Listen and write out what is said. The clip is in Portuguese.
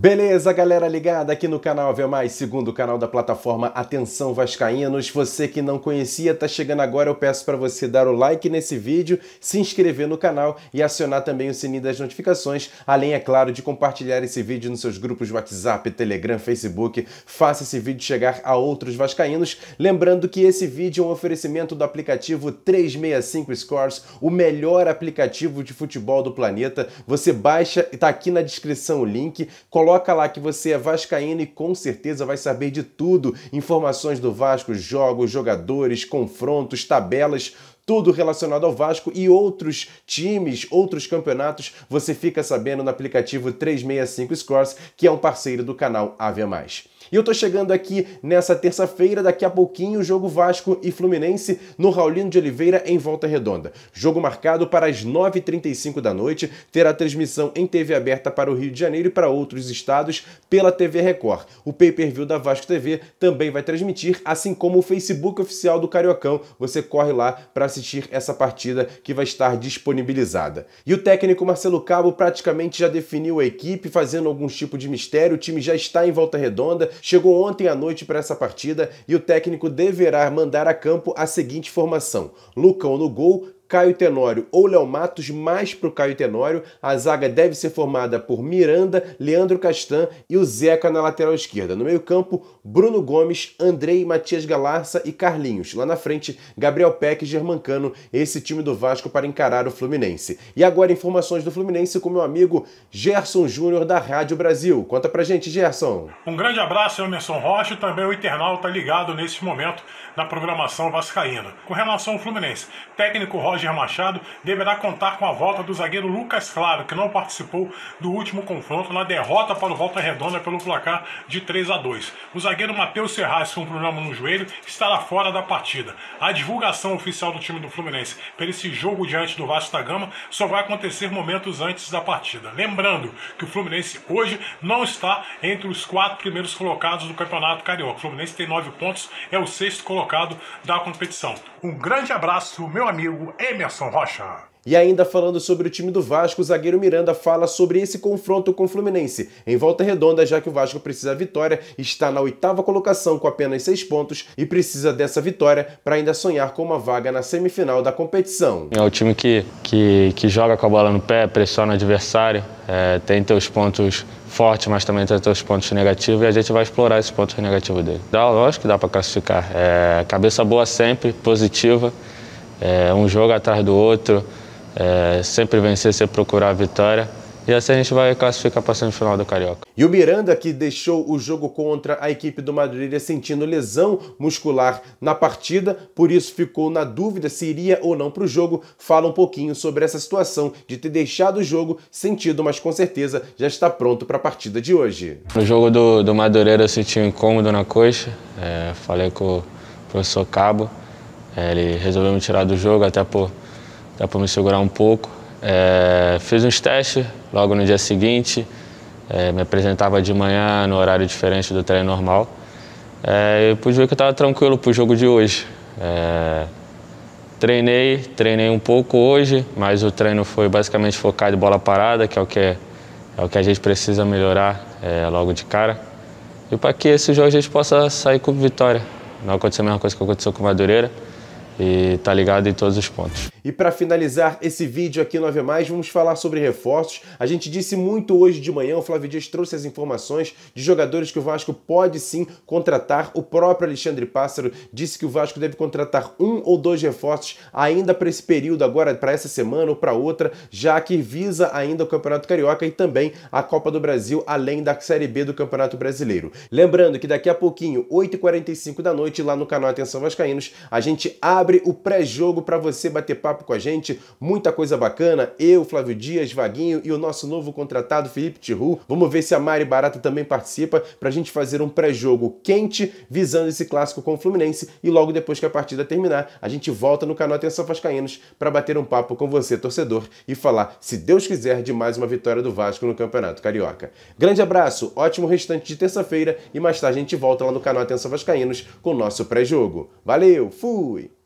Beleza, galera ligada aqui no canal Ave Mais, segundo canal da plataforma Atenção Vascaínos. Você que não conhecia, tá chegando agora, eu peço para você dar o like nesse vídeo, se inscrever no canal e acionar também o sininho das notificações, além, é claro, de compartilhar esse vídeo nos seus grupos WhatsApp, Telegram, Facebook. Faça esse vídeo chegar a outros vascaínos. Lembrando que esse vídeo é um oferecimento do aplicativo 365 Scores, o melhor aplicativo de futebol do planeta. Você baixa, tá aqui na descrição o link, coloca Coloca lá que você é vascaíno e com certeza vai saber de tudo. Informações do Vasco, jogos, jogadores, confrontos, tabelas, tudo relacionado ao Vasco e outros times, outros campeonatos, você fica sabendo no aplicativo 365 Scores, que é um parceiro do canal Ave Mais. E eu tô chegando aqui nessa terça-feira, daqui a pouquinho, o jogo Vasco e Fluminense no Raulino de Oliveira em Volta Redonda. Jogo marcado para as 9h35 da noite, terá transmissão em TV aberta para o Rio de Janeiro e para outros estados pela TV Record. O pay-per-view da Vasco TV também vai transmitir, assim como o Facebook oficial do Cariocão. Você corre lá para assistir essa partida que vai estar disponibilizada. E o técnico Marcelo Cabo praticamente já definiu a equipe, fazendo algum tipo de mistério. O time já está em volta redonda, chegou ontem à noite para essa partida e o técnico deverá mandar a campo a seguinte formação: Lucão no gol, Caio Tenório ou Léo Matos, mais para o Caio Tenório. A zaga deve ser formada por Miranda, Leandro Castan e o Zeca na lateral esquerda. No meio-campo, Bruno Gomes, Andrei, Matias Galarça e Carlinhos. Lá na frente, Gabriel Peck e Germancano, esse time do Vasco para encarar o Fluminense. E agora, informações do Fluminense com meu amigo Gerson Júnior, da Rádio Brasil. Conta pra gente, Gerson. Um grande abraço, Emerson Rocha, e também o internauta ligado nesse momento na programação vascaína. Com relação ao Fluminense, técnico Rocha. Roger Machado deverá contar com a volta do zagueiro Lucas Claro, que não participou do último confronto na derrota para o Volta Redonda pelo placar de 3 a 2. O zagueiro Matheus Serraz, com um problema no joelho, estará fora da partida. A divulgação oficial do time do Fluminense para esse jogo diante do Vasco da Gama só vai acontecer momentos antes da partida. Lembrando que o Fluminense hoje não está entre os quatro primeiros colocados do Campeonato Carioca. O Fluminense tem nove pontos, é o sexto colocado da competição. Um grande abraço, meu amigo Emerson Rocha. E ainda falando sobre o time do Vasco, o zagueiro Miranda fala sobre esse confronto com o Fluminense. Em volta redonda, já que o Vasco precisa da vitória, está na oitava colocação com apenas seis pontos e precisa dessa vitória para ainda sonhar com uma vaga na semifinal da competição. É o time que, que, que joga com a bola no pé, pressiona o adversário, é, tem seus pontos fortes, mas também tem seus pontos negativos e a gente vai explorar esses pontos negativos dele. Dá, lógico que dá para classificar. É, cabeça boa sempre, positiva é, um jogo atrás do outro, é, sempre vencer, sempre procurar a vitória. E assim a gente vai classificar para a semifinal do Carioca. E o Miranda, que deixou o jogo contra a equipe do Madureira é sentindo lesão muscular na partida, por isso ficou na dúvida se iria ou não para o jogo. Fala um pouquinho sobre essa situação de ter deixado o jogo sentido, mas com certeza já está pronto para a partida de hoje. No jogo do, do Madureira eu senti um incômodo na coxa, é, falei com o professor Cabo. É, ele resolveu me tirar do jogo até por, até por me segurar um pouco. É, fiz uns testes logo no dia seguinte, é, me apresentava de manhã no horário diferente do treino normal. É, eu pude ver que eu estava tranquilo para o jogo de hoje. É, treinei, treinei um pouco hoje, mas o treino foi basicamente focado em bola parada, que é o que, é, o que a gente precisa melhorar é, logo de cara. E para que esse jogo a gente possa sair com vitória. Não aconteceu a mesma coisa que aconteceu com o Madureira e tá ligado em todos os pontos. E para finalizar esse vídeo aqui no Mais, vamos falar sobre reforços. A gente disse muito hoje de manhã, o Flávio Dias trouxe as informações de jogadores que o Vasco pode sim contratar. O próprio Alexandre Pássaro disse que o Vasco deve contratar um ou dois reforços ainda para esse período, agora para essa semana ou para outra, já que visa ainda o Campeonato Carioca e também a Copa do Brasil, além da Série B do Campeonato Brasileiro. Lembrando que daqui a pouquinho, 8h45 da noite, lá no canal Atenção Vascaínos, a gente abre abre o pré-jogo para você bater papo com a gente. Muita coisa bacana. Eu, Flávio Dias, Vaguinho e o nosso novo contratado, Felipe Tiru. Vamos ver se a Mari Barata também participa para a gente fazer um pré-jogo quente visando esse clássico com o Fluminense. E logo depois que a partida terminar, a gente volta no canal Atenção Vascaínos para bater um papo com você, torcedor, e falar, se Deus quiser, de mais uma vitória do Vasco no Campeonato Carioca. Grande abraço, ótimo restante de terça-feira e mais tarde a gente volta lá no canal Atenção Vascaínos com o nosso pré-jogo. Valeu, fui!